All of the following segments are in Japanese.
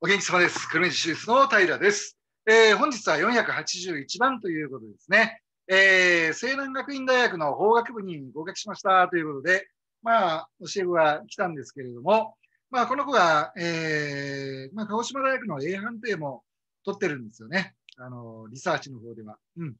お元気様です。黒留手術の平です。えー、本日は481番ということですね。えー、西南学院大学の法学部に合格しましたということで、まあ、教え子が来たんですけれども、まあ、この子が、えー、まあ、鹿児島大学の A 判定も取ってるんですよね。あの、リサーチの方では。うん。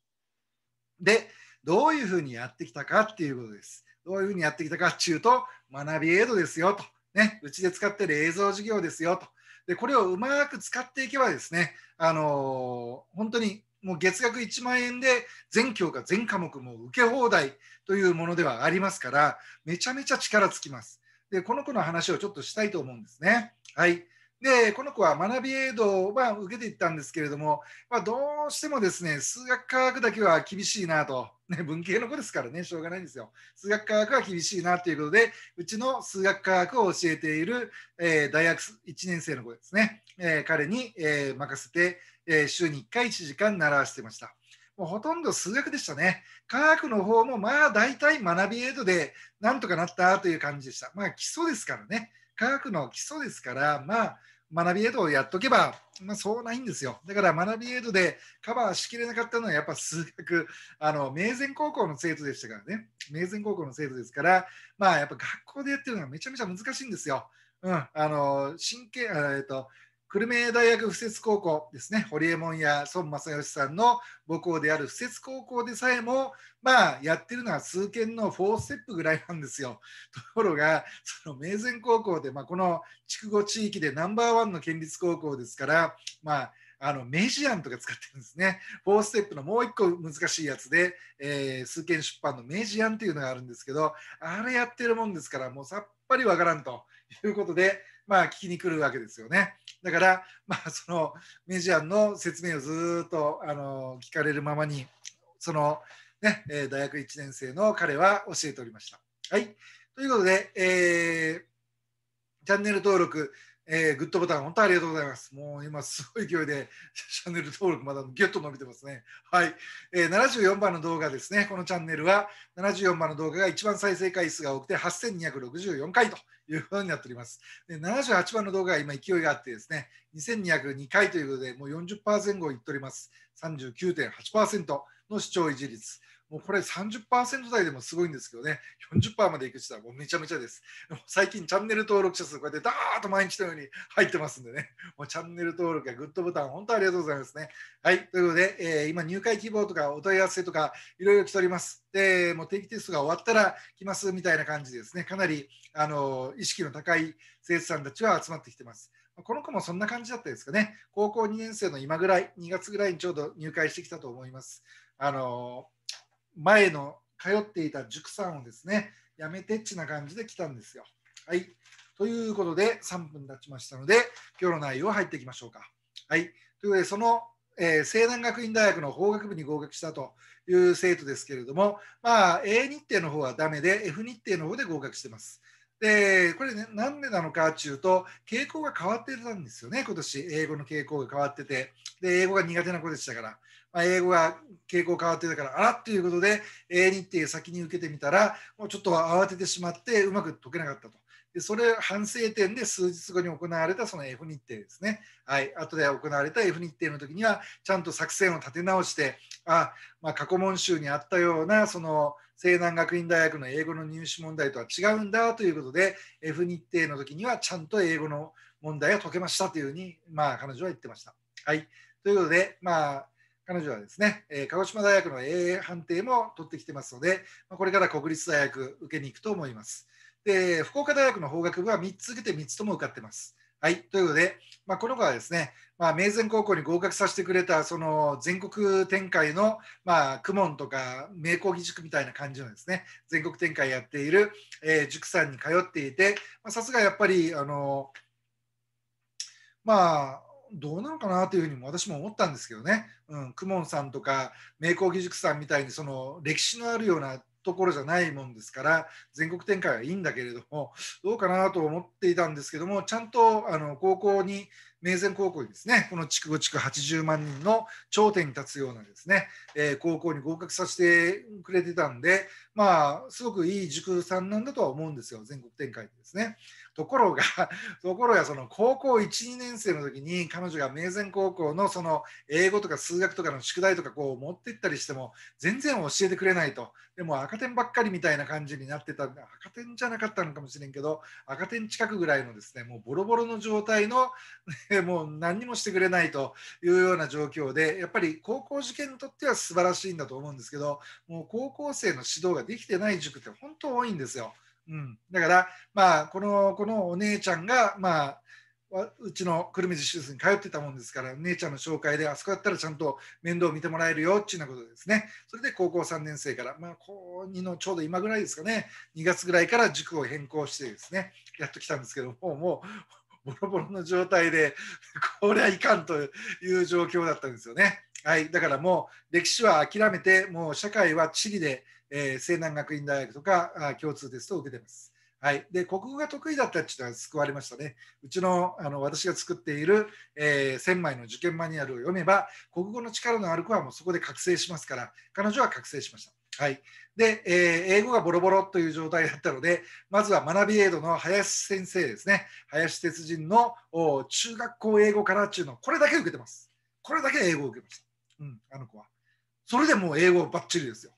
で、どういうふうにやってきたかっていうことです。どういうふうにやってきたかっていうと、学びエイドですよと。ね、うちで使ってる映像授業ですよと。でこれをうまく使っていけばですね、あのー、本当にもう月額1万円で全教科全科目も受け放題というものではありますからめちゃめちゃ力つきます。でこの子の話をちょっとしたいと思うんですね。はい。でこの子は学びエイドをま受けていったんですけれども、まあ、どうしてもですね数学科学だけは厳しいなと、ね、文系の子ですからねしょうがないんですよ数学科学は厳しいなということでうちの数学科学を教えている、えー、大学1年生の子ですね、えー、彼に、えー、任せて、え週に1回1時間習わせてました。もうほとんど数学でしたね。科学の方もまあ大体学びエイドでなんとかなったという感じでした。まあ基礎ですからね。科学の基礎ですから、まあ、学びエイドをやっとけば、まあ、そうないんですよ。だから学びエイドでカバーしきれなかったのはやっぱ数学、あの、明前高校の生徒でしたからね。明前高校の生徒ですから、まあやっぱ学校でやってるのがめちゃめちゃ難しいんですよ。うん、あの、神経、えっ、と、久留米大学附設高校ですね、堀江門や孫正義さんの母校である附設高校でさえも、まあ、やってるのは数件の4ステップぐらいなんですよ。ところが、その明前高校で、まあ、この筑後地域でナンバーワンの県立高校ですから、まあ、あの明治案とか使ってるんですね。4ステップのもう一個難しいやつで、えー、数件出版の明治案っていうのがあるんですけど、あれやってるもんですから、もうさっぱりわからんということで、まあ、聞きに来るわけですよね。だから、まあ、そのメジアンの説明をずっとあの聞かれるままにその、ねえ大学1年生の彼は教えておりました。はい、ということで、えー、チャンネル登録えー、グッドボタン、本当ありがとうございます。もう今、すごい勢いで、チャンネル登録まだぎゅっと伸びてますね。はい、えー。74番の動画ですね。このチャンネルは、74番の動画が一番再生回数が多くて、8264回というふうになっております。で78番の動画が今、勢いがあってですね、2202回ということで、もう40%前後いっております。39.8%の視聴維持率。もうこれ30%台でもすごいんですけどね、40%までいく人はもうめちゃめちゃです。最近チャンネル登録者数、こうやってダーッと毎日のように入ってますんでね、もうチャンネル登録やグッドボタン、本当ありがとうございますね。はい、ということで、えー、今入会希望とかお問い合わせとかいろいろ来ております。で、もう定期テストが終わったら来ますみたいな感じですね、かなりあの意識の高い生徒さんたちは集まってきてます。この子もそんな感じだったですかね。高校2年生の今ぐらい、2月ぐらいにちょうど入会してきたと思います。あのー前の通っていた塾さんをですね、やめてっちな感じで来たんですよ。はい。ということで、3分経ちましたので、今日の内容入っていきましょうか。はい。というわけで、その、えー、西南学院大学の法学部に合格したという生徒ですけれども、まあ、A 日程の方はダメで、F 日程の方で合格してます。でこれ、ね、なんでなのかっていうと傾向が変わってたんですよね今年英語の傾向が変わっててで英語が苦手な子でしたから、まあ、英語が傾向変わってたからあらっていうことで A 日程先に受けてみたらもうちょっと慌ててしまってうまく解けなかったとでそれ反省点で数日後に行われたその F 日程ですね。はい。後で行われた F 日程の時には、ちゃんと作戦を立て直して、あ、まあ、過去問集にあったような、その、西南学院大学の英語の入試問題とは違うんだということで、F 日程の時にはちゃんと英語の問題を解けましたというふうに、まあ、彼女は言ってました。はい。ということで、まあ、彼女はですね、えー、鹿児島大学の A 判定も取ってきてますので、これから国立大学受けに行くと思います。で、福岡大学の法学部は3つ受けて3つとも受かってます。はい、ということで、まあ、この子はですね、まあ、明前高校に合格させてくれたその全国展開の、まあ、公文とか名工義塾みたいな感じのですね全国展開やっている、えー、塾さんに通っていてさすがやっぱりあのまあどうなのかなというふうに私も思ったんですけどね、うん、公文さんとか名工義塾さんみたいにその歴史のあるようなところじゃないもんですから全国展開はいいんだけれどもどうかなと思っていたんですけどもちゃんとあの高校に明前高校にですねこの筑後地区80万人の頂点に立つようなですね、えー、高校に合格させてくれてたんでまあすごくいい塾さんなんだとは思うんですよ全国展開でですね。ところがところがその高校12年生の時に彼女が明前高校のその英語とか数学とかの宿題とかこう持ってったりしても全然教えてくれないとでも赤点ばっかりみたいな感じになってた赤点じゃなかったのかもしれんけど赤点近くぐらいのですねもうボロボロの状態のもう何にもしてくれないというような状況でやっぱり高校受験にとっては素晴らしいんだと思うんですけどもう高校生の指導ができてない塾って本当多いんですよ。うん、だから、まあ、このこのお姉ちゃんが、まあ、うちの久留米実習室に通ってたもんですから姉ちゃんの紹介であそこだったらちゃんと面倒を見てもらえるよっていうようなことですねそれで高校3年生から、まあ、高2のちょうど今ぐらいですかね2月ぐらいから塾を変更してですねやっと来たんですけどもうもうボロボロの状態で、これはいかんという状況だったんですよね。はい、だからもう歴史は諦めて、もう社会は地理で、えー、西南学院大学とかあ共通テストを受けてます。はい、で国語が得意だったっていうのは救われましたね。うちのあの私が作っている、えー、1000枚の受験マニュアルを読めば、国語の力のある子はもうそこで覚醒しますから、彼女は覚醒しました。はい、で、えー、英語がボロボロという状態だったので、まずは学びエイドの林先生ですね、林哲人の中学校英語からうの、これだけ受けてます。これだけ英語を受けました。うん、あの子は。それでもう英語バッチリですよ。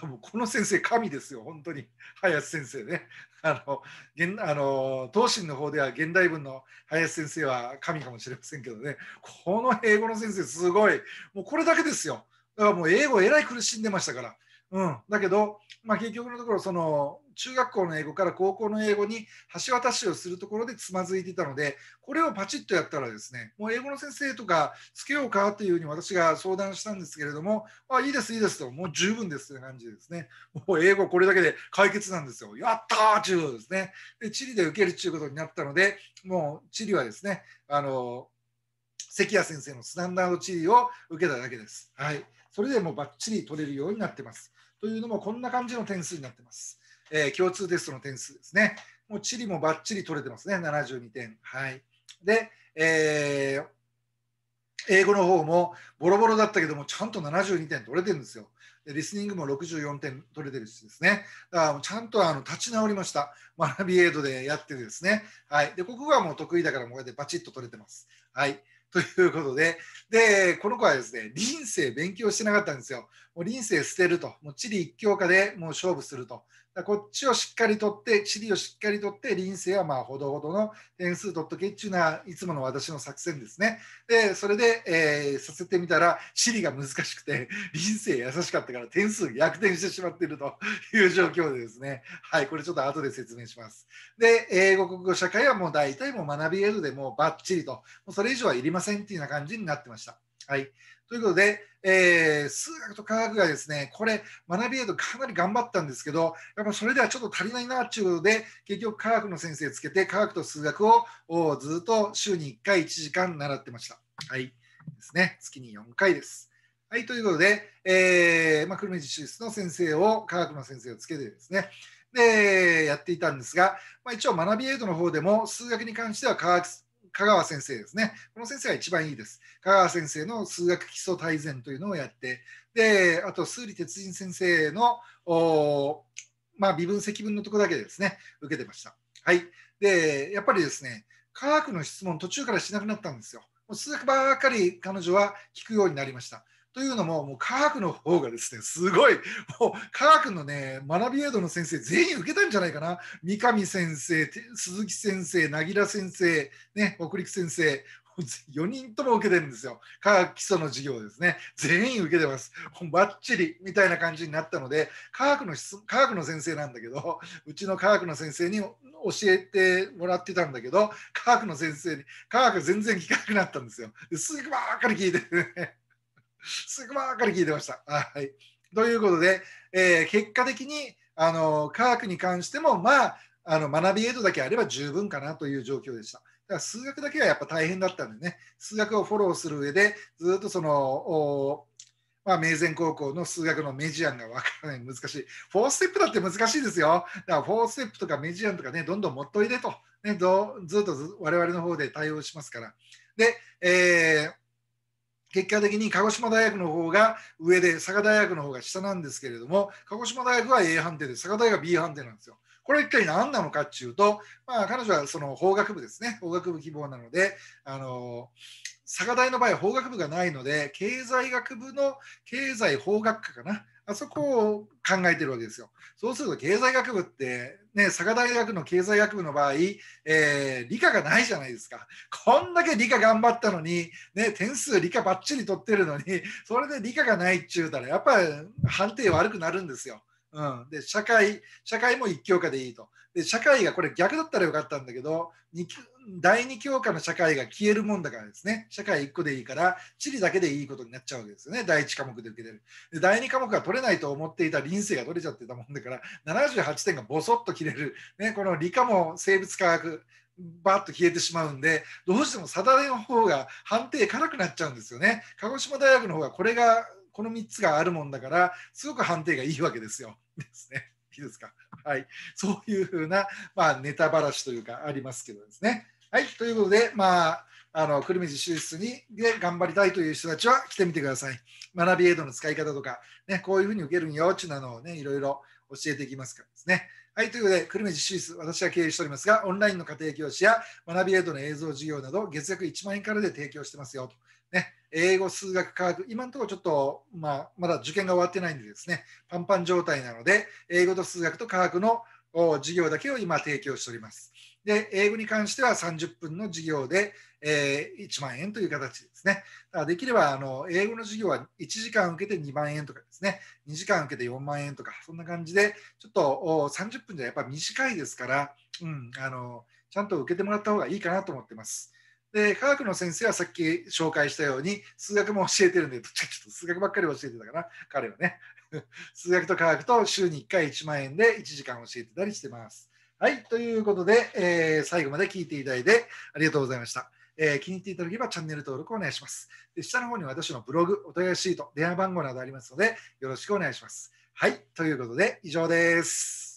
でもこの先生、神ですよ、本当に、林先生ね。あの現あの東進の方では現代文の林先生は神かもしれませんけどね、この英語の先生、すごい、もうこれだけですよ。だからもう英語、えらい苦しんでましたから。うん、だけど、まあ、結局のところその中学校の英語から高校の英語に橋渡しをするところでつまずいていたのでこれをパチッとやったらですねもう英語の先生とかつけようかというふうに私が相談したんですけれどもあいいですいいですともう十分ですという感じでですねもう英語これだけで解決なんですよやったーということですねで地理で受けるということになったのでもう地理はですねあの関谷先生のスタンダード地理を受けただけです。はい、それでもうばっちり取れるようになってます。というのもこんな感じの点数になってます。えー、共通テストの点数ですね。もう地理もばっちり取れてますね、72点。はい、で、えー、英語の方もボロボロだったけども、ちゃんと72点取れてるんですよ。でリスニングも64点取れてるしですね。だからちゃんとあの立ち直りました。学びエイドでやってるですね。はい。で、国語はもう得意だから、こうやってバチッと取れてます。はい。ということで、で、この子はですね、臨生勉強してなかったんですよ。もう臨生捨てると、もう地理一強化でもう勝負すると。こっちをしっかり取って、地理をしっかり取って、臨性はまあほどほどの点数取っとけっていうのは、いつもの私の作戦ですね。で、それで、えー、させてみたら、地理が難しくて、臨性優しかったから点数逆転してしまっていると いう状況でですね、はい、これちょっと後で説明します。で、英語、国語、社会はもう大体もう学び得るでもうばっちりと、もうそれ以上はいりませんっていうような感じになってました。はい。ということで、えー、数学と科学がですね、これ、学びへとかなり頑張ったんですけど、やっぱそれではちょっと足りないなっていうことで、結局科学の先生つけて、科学と数学をずっと週に1回1時間習ってました。はい。ですね。月に4回です。はい、ということで、えー、まあ、久留米習室の先生を、科学の先生をつけてですね、で、やっていたんですが、まあ、一応学びエイドの方でも、数学に関しては科学香川先生ですね。この先生が一番いいです。香川先生の数学基礎大全というのをやって、で、あと、数理鉄人先生の、まあ、微分積分のとこだけですね、受けてました。はい。で、やっぱりですね、科学の質問途中からしなくなったんですよ。もう数学ばっかり彼女は聞くようになりました。というのも、もう科学の方がですね、すごい、もう科学のね、学びエイドの先生、全員受けたんじゃないかな。三上先生、鈴木先生、なぎら先生、ね、北陸先生、4 人とも受けてるんですよ。科学基礎の授業ですね。全員受けてます。ばっちりみたいな感じになったので、科学の科学の先生なんだけど、うちの科学の先生に教えてもらってたんだけど、科学の先生に、科学全然聞かなくなったんですよ。数学ばっかり聞いててね。すぐばっかり聞いてました。はい、ということで、えー、結果的にあの科学に関しても、まあ、あの学びエイドだけあれば十分かなという状況でした。だから数学だけはやっぱ大変だったんでね、数学をフォローする上で、ずっとその、まあ、明前高校の数学のメジアンが分からない、難しい。フォーステップだって難しいですよ。だからフォーステップとかメジアンとかね、どんどん持っといでと、ね、どずっと我々の方で対応しますから。で、えー結果的に鹿児島大学の方が上で、佐賀大学の方が下なんですけれども、鹿児島大学は A 判定で、佐賀大学は B 判定なんですよ。これ一体何なのかっていうと、まあ、彼女はその法学部ですね、法学部希望なので、あの佐賀大の場合法学部がないので、経済学部の経済法学科かな、あそこを考えてるわけですよ。そうすると経済学部って、ね、佐賀大学の経済学部の場合、えー、理科がないじゃないですか。こんだけ理科頑張ったのに、ね、点数理科ばっちり取ってるのに、それで理科がないっちゅうたら、やっぱり判定悪くなるんですよ。うん、で社会社会も一教科でいいとで社会がこれ逆だったらよかったんだけど第二教科の社会が消えるもんだからですね、社会1個でいいから、地理だけでいいことになっちゃうわけですよね、第1科目で受けてる。で第2科目が取れないと思っていた臨性が取れちゃってたもんだから、78点がボソッと切れる、ね、この理科も生物科学、バーッと消えてしまうんで、どうしてもサダレの方が判定辛くなっちゃうんですよね。鹿児島大学の方がこれが、この3つがあるもんだから、すごく判定がいいわけですよ。ですね。いいですか。はい、そういうふうな、まあ、ネタばらしというかありますけどですね。はい、ということで、まあ、あの久留米市手術にで頑張りたいという人たちは来てみてください。学びエイドの使い方とか、ね、こういうふうに受けるんよちゅいうのをね、いろいろ教えていきますからですね。はい、ということで、久留米市手術、私が経営しておりますが、オンラインの家庭教師や学びエイドの映像授業など、月額1万円からで提供してますよと。ね、英語、数学、科学、今のところちょっと、まあ、まだ受験が終わってないんでですね、パンパン状態なので、英語と数学と科学の授業だけを今提供しております。で、英語に関しては30分の授業で、えー、1万円という形ですね。だからできればあの、英語の授業は1時間受けて2万円とかですね、2時間受けて4万円とか、そんな感じで、ちょっと30分じゃやっぱ短いですから、うん、あのちゃんと受けてもらった方がいいかなと思ってます。で科学の先生はさっき紹介したように数学も教えてるんでどっちかちょっと数学ばっかり教えてたかな彼はね 数学と科学と週に1回1万円で1時間教えてたりしてます。はい、ということで、えー、最後まで聞いていただいてありがとうございました。えー、気に入っていただければチャンネル登録お願いします。で下の方に私のブログ、お問い合わせシート、電話番号などありますのでよろしくお願いします。はい、ということで以上です。